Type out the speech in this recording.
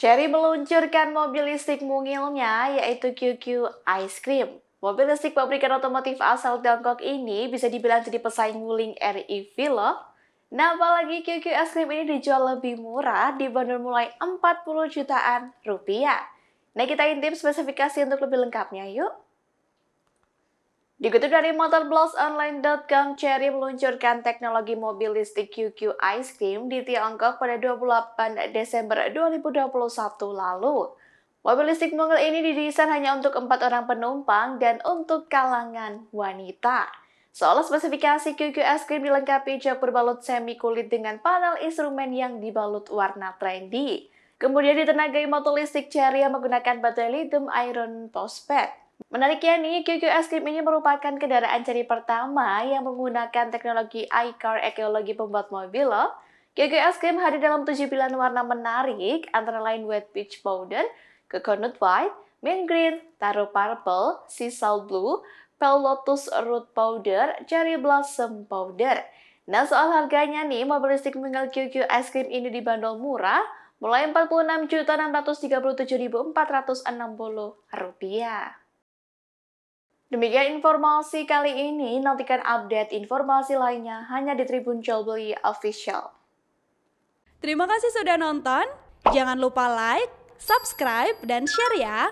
Cherry meluncurkan mobil listrik mungilnya yaitu QQ Ice Cream. Mobil listrik pabrikan otomotif asal Tiongkok ini bisa dibilang jadi pesaing Wuling REV loh. Nah, apalagi QQ Ice Cream ini dijual lebih murah, dibanderol mulai 40 jutaan rupiah. Nah, kita intip spesifikasi untuk lebih lengkapnya yuk. Dikutip dari motorblogsonline.com, Cherry meluncurkan teknologi mobil listrik QQ Ice Cream di Tiongkok pada 28 Desember 2021 lalu. Mobil listrik mungil ini didesain hanya untuk empat orang penumpang dan untuk kalangan wanita. Soal spesifikasi QQ Ice Cream dilengkapi jok berbalut semi kulit dengan panel instrumen yang dibalut warna trendy. Kemudian ditenagai motor listrik Cherry yang menggunakan baterai lithium iron phosphate. Menariknya nih, QQ Escape ini merupakan kendaraan seri pertama yang menggunakan teknologi iCar ekologi pembuat mobil loh. QQ Escape hadir dalam tujuh pilihan warna menarik, antara lain Wet Peach Powder, Coconut White, Mint Green, Taro Purple, Sisal Blue, Pale Lotus Root Powder, Cherry Blossom Powder. Nah, soal harganya nih, mobil listrik mungil QQ Ice Cream ini dibanderol murah, mulai rp rupiah. Demikian informasi kali ini, nantikan update informasi lainnya hanya di Tribun Jolbeli Official. Terima kasih sudah nonton, jangan lupa like, subscribe, dan share ya!